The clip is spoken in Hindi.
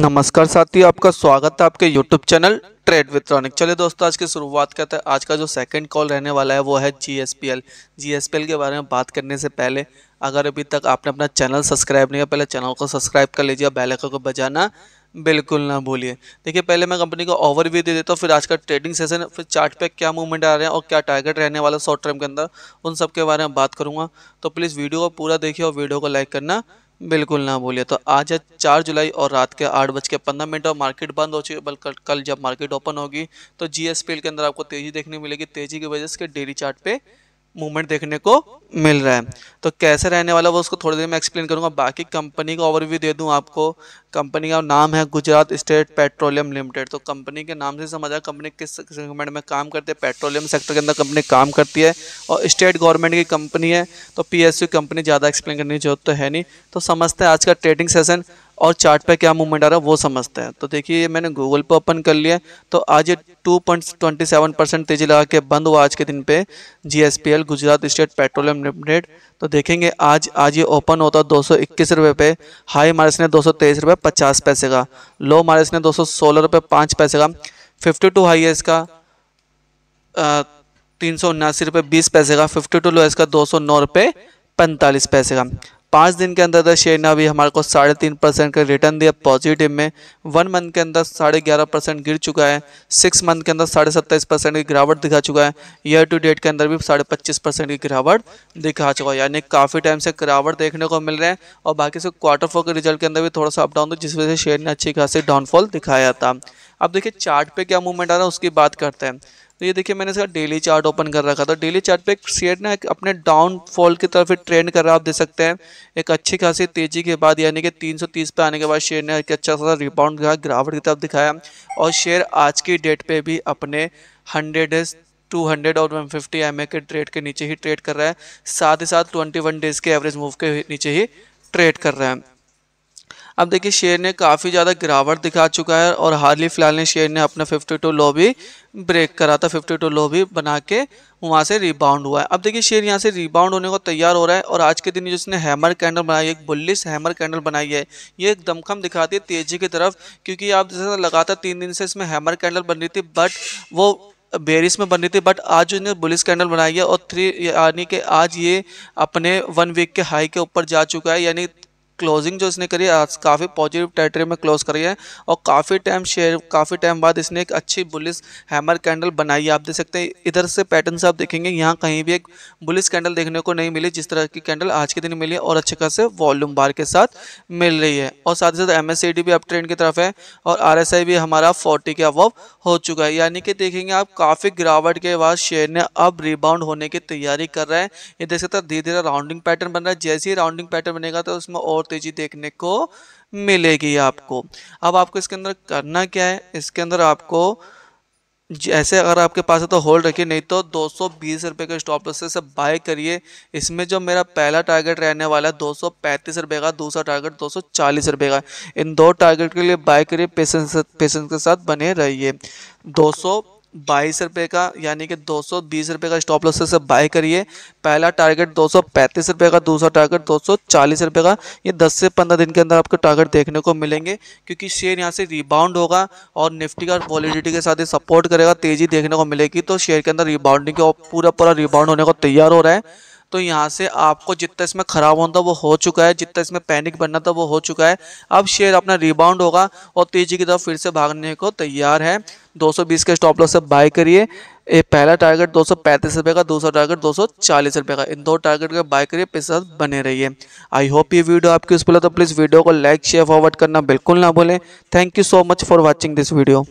नमस्कार साथियों आपका स्वागत है आपके YouTube channel trade with Ronik चलिए दोस्तों आज की शुरुआत करते हैं आज का जो सेकंड कॉल रहने वाला है वो है पी एल के बारे में बात करने से पहले अगर अभी तक आपने अपना चैनल सब्सक्राइब नहीं किया पहले चैनल को सब्सक्राइब कर लीजिए और बैलकों को बजाना बिल्कुल ना भूलिए देखिए पहले मैं कंपनी को ओवरव्यू दे देता हूँ फिर आज का ट्रेडिंग सेशन फिर चार्ट पे क्या मूवमेंट आ रहे हैं और क्या टारगेट रहने वाला शॉर्ट टर्म के अंदर उन सब के बारे में बात करूँगा तो प्लीज़ वीडियो को पूरा देखिए और वीडियो को लाइक करना बिल्कुल ना बोलिए तो आज है चार जुलाई और रात के आठ बज के पंद्रह मिनट और मार्केट बंद हो चुकी है बल कल जब मार्केट ओपन होगी तो जीएसपीएल के अंदर आपको तेजी देखने मिलेगी तेजी की वजह से डेली चार्ट पे मूवमेंट देखने को मिल रहा है तो कैसे रहने वाला वो उसको थोड़ी देर में एक्सप्लेन करूंगा बाकी कंपनी का ओवरव्यू दे दूं आपको कंपनी का नाम है गुजरात स्टेट पेट्रोलियम लिमिटेड तो कंपनी के नाम से समझा कंपनी किस सेगमेंट में काम करती है पेट्रोलियम सेक्टर के अंदर कंपनी काम करती है और स्टेट गवर्नमेंट की कंपनी है तो पीएसयू कंपनी ज़्यादा एक्सप्लेन करने की जरूरत तो है नहीं तो समझते हैं आज का ट्रेडिंग सेशन और चार्ट पे क्या मूवमेंट आ रहा है वो समझते हैं तो देखिए ये मैंने गूगल पे ओपन कर लिया तो आज ये सेवन परसेंट तेजी लगा के बंद हुआ आज के दिन पे G S P L Gujarat state petroleum limited तो देखेंगे आज आज ये ओपन होता है दो सौ पे हाई मार्स ने दो सौ पचास पैसे का लो हमारे इसने दो सौ सोलह रुपये पाँच पैसे का फिफ्टी टू हाई है इसका तीन सौ उन्यासी रुपये बीस पैसे का फिफ्टी टू लो है इसका दो सौ नौ रुपये पैंतालीस पैसे का पाँच दिन के अंदर अंदर शेयर ने अभी हमारे को साढ़े तीन परसेंट का रिटर्न दिया पॉजिटिव में वन मंथ के अंदर साढ़े ग्यारह परसेंट गिर चुका है सिक्स मंथ के अंदर साढ़े सत्ताईस परसेंट की गिरावट दिखा चुका है ईयर टू डेट के अंदर भी साढ़े पच्चीस परसेंट की गिरावट दिखा चुका है यानी काफ़ी टाइम से गिरावट देखने को मिल रहे हैं और बाकी से क्वार्टर फोर के रिजल्ट के अंदर भी थोड़ा सा अपडाउन था जिस वजह से शेयर ने अच्छी खासी डाउनफॉल दिखाया था अब देखिए चार्ट पे क्या मूवमेंट आ रहा है उसकी बात करते हैं तो ये देखिए मैंने इसका डेली चार्ट ओपन कर रखा था डेली चार्ट पे एक शेयर ना अपने डाउनफॉल की तरफ ट्रेंड कर रहा है आप देख सकते हैं एक अच्छी खासी तेजी के बाद यानी कि 330 पे आने के बाद शेयर ने एक अच्छा खासा रिबाउंड गिरावट की तरफ दिखाया और शेयर आज की डेट पे भी अपने हंड्रेड टू हंड्रेड और वन फिफ्टी एम ए के ट्रेड के नीचे ही ट्रेड कर रहा है साथ ही साथ ट्वेंटी वन डेज़ के एवरेज मूव के नीचे ही ट्रेड कर रहा है अब देखिए शेयर ने काफ़ी ज़्यादा गिरावट दिखा चुका है और हाल ही फिलहाल ने शेयर ने अपना 52 लो भी ब्रेक करा था 52 लो भी बना के वहाँ से रिबाउंड हुआ है अब देखिए शेयर यहाँ से रिबाउंड होने को तैयार हो रहा है और आज के दिन जिसने हैमर कैंडल बनाई है एक बुल्लिस हैमर कैंडल बनाई है ये एक दमखम दिखाती है तेज़ी की तरफ क्योंकि आप जैसे लगातार तीन दिन से इसमें हैमर कैंडल बन रही थी बट वो बेरिस में बन रही थी बट आज जो इन्हें बुलिस कैंडल बनाई है और थ्री यानी कि आज ये अपने वन वीक के हाई के ऊपर जा चुका है यानी क्लोजिंग जो इसने करी आज काफ़ी पॉजिटिव टेरिटरी में क्लोज करी है और काफ़ी टाइम शेयर काफ़ी टाइम बाद इसने एक अच्छी बुलिस हैमर कैंडल बनाई है आप देख सकते हैं इधर से पैटर्न से आप देखेंगे यहाँ कहीं भी एक बुलिस कैंडल देखने को नहीं मिली जिस तरह की कैंडल आज के दिन मिली और अच्छे खासे वॉल्यूम बार के साथ मिल रही है और साथ ही साथ एम भी अब ट्रेंड की तरफ है और आर भी हमारा फोर्टी के अबव हो चुका है यानी कि देखेंगे आप काफ़ी गिरावट के बाद शेयर ने अब रिबाउंड होने की तैयारी कर रहे हैं ये देख सकते हैं धीरे धीरे राउंडिंग पैटर्न बन रहा है जैसे ही राउंडिंग पैटर्न बनेगा तो उसमें और और तेजी देखने को मिलेगी आपको अब आपको इसके अंदर करना क्या है इसके अंदर आपको जैसे अगर आपके पास है तो होल्ड रखिए नहीं तो दो सौ के स्टॉप लॉस से बाय करिए इसमें जो मेरा पहला टारगेट रहने वाला है दो सौ का दूसरा टारगेट दो सौ का इन दो टारगेट के लिए बाय करिए पेशेंस पेशेंस के साथ बने रहिए दो बाईस रुपए का यानी कि दो सौ बीस रुपए का स्टॉप लॉस से बाय करिए पहला टारगेट दो सौ पैंतीस रुपए का दूसरा टारगेट दो सौ चालीस रुपये का ये दस से पंद्रह दिन के अंदर आपको टारगेट देखने को मिलेंगे क्योंकि शेयर यहाँ से रिबाउंड होगा और निफ्टी का वॉलिडिटी के साथ ही सपोर्ट करेगा तेज़ी देखने को मिलेगी तो शेयर के अंदर रिबाउंडिंग पूरा पूरा रिबाउंड होने को तैयार हो रहा है तो यहाँ से आपको जितना इसमें ख़राब होना था वो हो चुका है जितना इसमें पैनिक बनना था वो हो चुका है अब शेयर अपना रिबाउंड होगा और तेज़ी की तरफ फिर से भागने को तैयार है 220 के स्टॉप लॉस से बाय करिए ये पहला टारगेट दो सौ का दूसरा टारगेट दो सौ का इन दो टारगेट का बाय करिए इसके साथ बने रहिए आई होप ये वीडियो आपकी उस पर तो प्लीज़ वीडियो को लाइक शेयर फॉरवर्ड करना बिल्कुल ना भूलें thank you so much for watching this video